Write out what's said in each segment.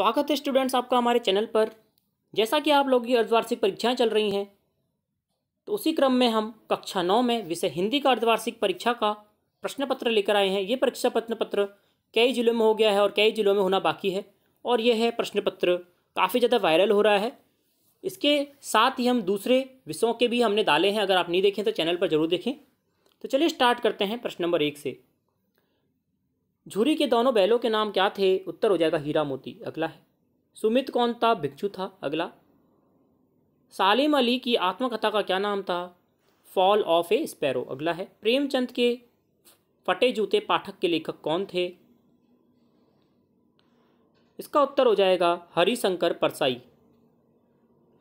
स्वागत है स्टूडेंट्स आपका हमारे चैनल पर जैसा कि आप लोग की अर्धवार्षिक परीक्षाएं चल रही हैं तो उसी क्रम में हम कक्षा नौ में विषय हिंदी का अर्धवार्षिक परीक्षा का प्रश्न पत्र लेकर आए हैं ये परीक्षा प्रश्न पत्र कई जिलों में हो गया है और कई जिलों में होना बाकी है और यह है प्रश्न पत्र काफ़ी ज़्यादा वायरल हो रहा है इसके साथ ही हम दूसरे विषयों के भी हमने डाले हैं अगर आप नहीं देखें तो चैनल पर ज़रूर देखें तो चलिए स्टार्ट करते हैं प्रश्न नंबर एक से झूरी के दोनों बैलों के नाम क्या थे उत्तर हो जाएगा हीरा मोती अगला है सुमित कौन था भिक्षु था अगला सालिम अली की आत्मकथा का क्या नाम था फॉल ऑफ ए स्पैरो अगला है प्रेमचंद के फटे जूते पाठक के लेखक कौन थे इसका उत्तर हो जाएगा हरिशंकर परसाई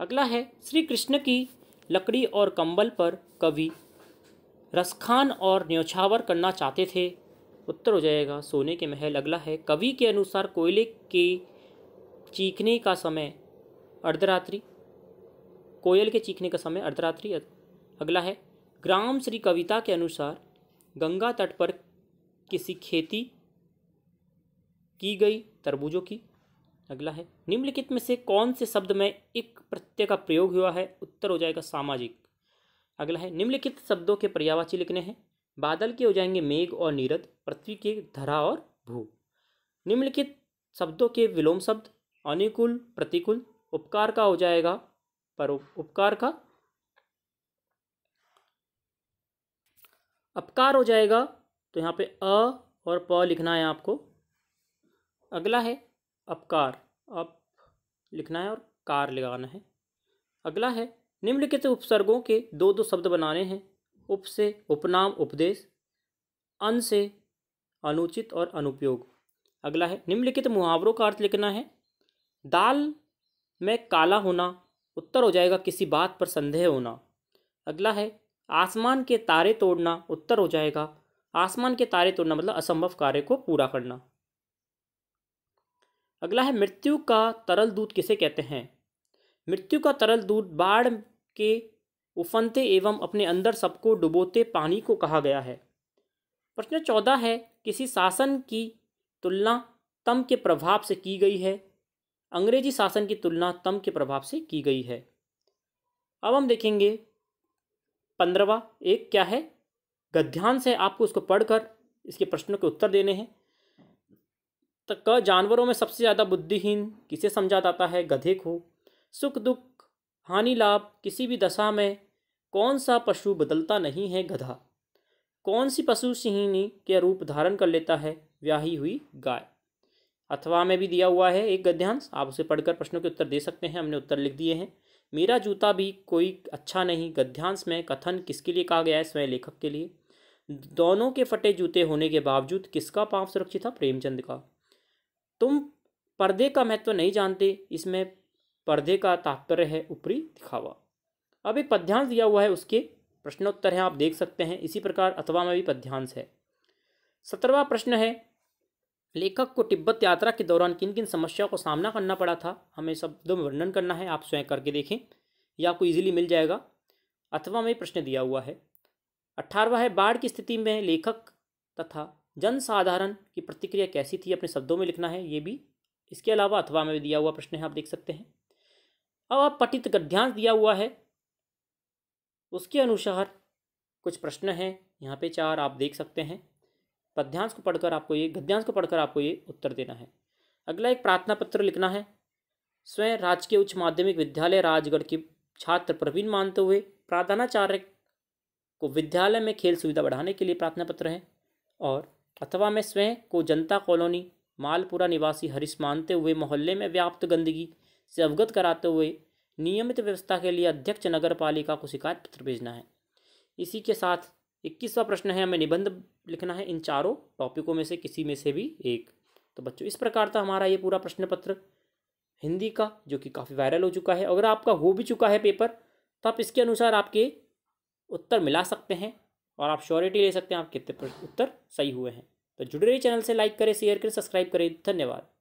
अगला है श्री कृष्ण की लकड़ी और कंबल पर कवि रसखान और न्योछावर करना चाहते थे उत्तर हो जाएगा सोने के महल अगला है कवि के अनुसार कोयले के चीखने का समय अर्धरात्रि कोयल के चीखने का समय अर्धरात्रि अगला है ग्राम श्री कविता के अनुसार गंगा तट पर किसी खेती की गई तरबूजों की अगला है निम्नलिखित में से कौन से शब्द में एक प्रत्यय का प्रयोग हुआ है उत्तर हो जाएगा सामाजिक अगला है निम्नलिखित शब्दों के पर्यावाची लिखने हैं बादल के हो जाएंगे मेघ और नीरद पृथ्वी के धरा और भू निम्नलिखित शब्दों के विलोम शब्द अनुकूल प्रतिकूल उपकार का हो जाएगा पर उपकार का अपकार हो जाएगा तो यहाँ पे अ और प लिखना है आपको अगला है अपकार अप लिखना है और कार लगाना है अगला है निम्नलिखित उपसर्गों के दो दो शब्द बनाने हैं उप से उपनाम उपदेश अन से अनुचित और अनुपयोग अगला है निम्नलिखित मुहावरों का अर्थ लिखना है दाल में काला होना उत्तर हो जाएगा किसी बात पर संदेह होना अगला है आसमान के तारे तोड़ना उत्तर हो जाएगा आसमान के तारे तोड़ना मतलब असंभव कार्य को पूरा करना अगला है मृत्यु का तरल दूध किसे कहते हैं मृत्यु का तरल दूध बाढ़ के उफनते एवं अपने अंदर सबको डुबोते पानी को कहा गया है प्रश्न चौदह है किसी शासन की तुलना तम के प्रभाव से की गई है अंग्रेजी शासन की तुलना तम के प्रभाव से की गई है अब हम देखेंगे पंद्रवा एक क्या है गध्यान से आपको उसको पढ़कर इसके प्रश्नों के उत्तर देने हैं तो क जानवरों में सबसे ज़्यादा बुद्धिहीन किसे समझा जाता है गधे को सुख दुख हानि लाभ किसी भी दशा में कौन सा पशु बदलता नहीं है गधा कौन सी पशु सिंहिनी के रूप धारण कर लेता है व्याही हुई गाय अथवा में भी दिया हुआ है एक गद्यांश आप उसे पढ़कर प्रश्नों के उत्तर दे सकते हैं हमने उत्तर लिख दिए हैं मेरा जूता भी कोई अच्छा नहीं गद्यांश में कथन किसके लिए कहा गया है स्वयं लेखक के लिए दोनों के फटे जूते होने के बावजूद किसका पाँव सुरक्षित था प्रेमचंद का तुम पर्दे का महत्व नहीं जानते इसमें पर्दे का तात्पर्य है ऊपरी दिखावा अब एक पद्यांश दिया हुआ है उसके प्रश्नोत्तर हैं आप देख सकते हैं इसी प्रकार अथवा में भी पद्यांश है सत्रहवा प्रश्न है लेखक को तिब्बत यात्रा के दौरान किन किन समस्याओं का सामना करना पड़ा था हमें शब्दों में वर्णन करना है आप स्वयं करके देखें यह आपको इजीली मिल जाएगा अथवा में प्रश्न दिया हुआ है अठारहवा है बाढ़ की स्थिति में लेखक तथा जनसाधारण की प्रतिक्रिया कैसी थी अपने शब्दों में लिखना है ये भी इसके अलावा अथवा में भी दिया हुआ प्रश्न है आप देख सकते हैं अब आप पठित गद्यांश दिया हुआ है उसके अनुसार कुछ प्रश्न हैं यहाँ पे चार आप देख सकते हैं पद्यांश को पढ़कर आपको ये गद्यांश को पढ़कर आपको ये उत्तर देना है अगला एक प्रार्थना पत्र लिखना है स्वयं राजकीय उच्च माध्यमिक विद्यालय राजगढ़ के छात्र प्रवीण मानते हुए प्राधानाचार्य को विद्यालय में खेल सुविधा बढ़ाने के लिए प्रार्थना पत्र है और अथवा मैं स्वयं को जनता कॉलोनी मालपुरा निवासी हरीश मानते हुए मोहल्ले में व्याप्त गंदगी से अवगत कराते हुए नियमित व्यवस्था के लिए अध्यक्ष नगर पालिका को शिकायत पत्र भेजना है इसी के साथ इक्कीसवा प्रश्न है हमें निबंध लिखना है इन चारों टॉपिकों में से किसी में से भी एक तो बच्चों इस प्रकार था हमारा ये पूरा प्रश्न पत्र हिंदी का जो कि काफ़ी वायरल हो चुका है अगर आपका हो भी चुका है पेपर तो आप इसके अनुसार आपके उत्तर मिला सकते हैं और आप श्योरिटी ले सकते हैं आप कितने उत्तर सही हुए हैं तो जुड़े रहिए चैनल से लाइक करें शेयर करें सब्सक्राइब करें धन्यवाद